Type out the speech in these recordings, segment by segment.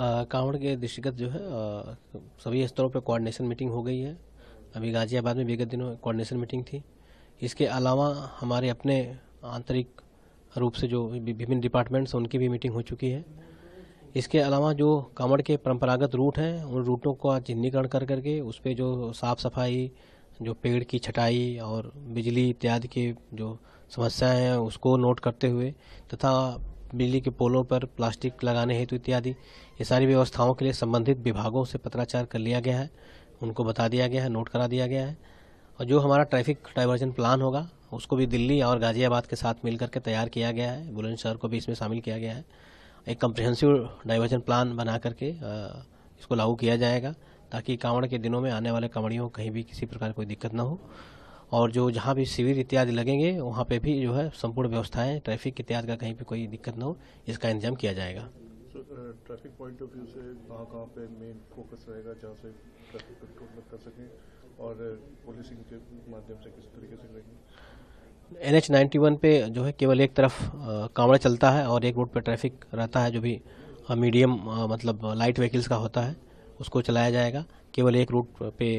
कांवड़ के दृष्टिगत जो है आ, सभी स्तरों पर कोऑर्डिनेशन मीटिंग हो गई है अभी गाजियाबाद में विगत दिनों कोऑर्डिनेशन मीटिंग थी इसके अलावा हमारे अपने आंतरिक रूप से जो विभिन्न डिपार्टमेंट्स उनकी भी मीटिंग हो चुकी है इसके अलावा जो कांवड़ के परंपरागत रूट हैं उन रूटों का चिन्हीकरण कर करके उस पर जो साफ़ सफाई जो पेड़ की छटाई और बिजली इत्यादि के जो समस्याएं हैं उसको नोट करते हुए तथा बिजली के पोलों पर प्लास्टिक लगाने हेतु इत्यादि ये सारी व्यवस्थाओं के लिए संबंधित विभागों से पत्राचार कर लिया गया है उनको बता दिया गया है नोट करा दिया गया है और जो हमारा ट्रैफिक डाइवर्जन प्लान होगा उसको भी दिल्ली और गाजियाबाद के साथ मिलकर के तैयार किया गया है बुलंदशहर को भी इसमें शामिल किया गया है एक कम्प्रहेंसिव डाइवर्जन प्लान बना करके इसको लागू किया जाएगा ताकि कांवड़ के दिनों में आने वाले कांवड़ियों कहीं भी किसी प्रकार कोई दिक्कत ना हो और जो जहाँ भी शिविर इत्यादि लगेंगे वहाँ पे भी जो है संपूर्ण व्यवस्थाएं ट्रैफिक इत्यादि का कहीं पे कोई दिक्कत न हो इसका इंतजाम किया जाएगा ट्रैफिक पॉइंट ऑफ व्यू से कहाँ कहाँ पे मेन फोकस रहेगा जहाँ से ट्रैफिक कंट्रोल कर सकें और पुलिसिंग uh, के माध्यम से किस तरीके से रहेंगे एन एच पे जो है केवल एक तरफ कांवड़ा चलता है और एक रोड पर ट्रैफिक रहता है जो भी मीडियम मतलब लाइट व्हीकल्स का होता है उसको चलाया जाएगा केवल एक रूट पे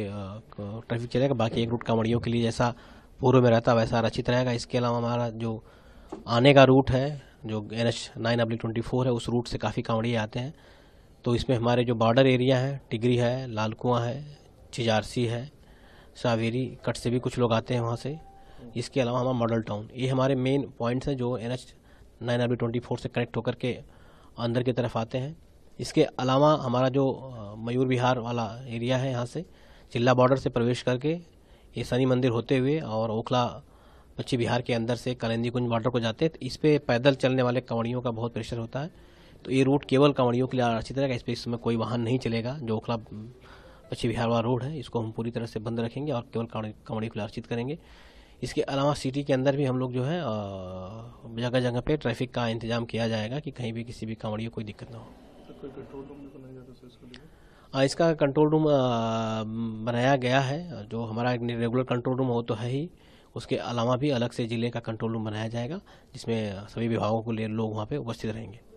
ट्रैफिक चलेगा बाकी एक रूट कांवड़ियों के लिए जैसा पूर्व में रहता वैसा रचित रहेगा इसके अलावा हमारा जो आने का रूट है जो N H nine oblique twenty four है उस रूट से काफ़ी कांवड़िए आते हैं तो इसमें हमारे जो बॉर्डर एरिया है टिगरी है लाल कुआँ है चिजारसी है सावेरी कट से भी कुछ लोग आते हैं वहाँ से इसके अलावा हमारा मॉडल टाउन ये हमारे मेन पॉइंट्स हैं जो N H nine oblique twenty four से कनेक्ट होकर के अंदर की तरफ आते हैं इसके अलावा हमारा जो मयूर विहार वाला एरिया है यहाँ से चिल्ला बॉर्डर से प्रवेश करके ये शनि मंदिर होते हुए और ओखला पश्चिम बिहार के अंदर से कलंदी कुंज बॉर्डर को जाते हैं तो इस पर पैदल चलने वाले कंवड़ियों का बहुत प्रेशर होता है तो ये रूट केवल कंवड़ियों के लिए आरक्षित रहेगा इस पर इसमें कोई वाहन नहीं चलेगा जो ओखला पश्चिम बिहार वाला रोड है इसको हम पूरी तरह से बंद रखेंगे और केवल कंवड़ियों के लिए आरक्षित करेंगे इसके अलावा सिटी के अंदर भी हम लोग जो है जगह जगह पे ट्रैफिक का इंतजाम किया जाएगा कि कहीं भी किसी भी कांवड़ियों कोई दिक्कत ना हो कंट्रोल रूम हाँ, आ, इसका कंट्रोल रूम बनाया गया है जो हमारा रेगुलर कंट्रोल रूम हो तो है ही उसके अलावा भी अलग से ज़िले का कंट्रोल रूम बनाया जाएगा जिसमें सभी विभागों को ले लोग वहाँ पे उपस्थित रहेंगे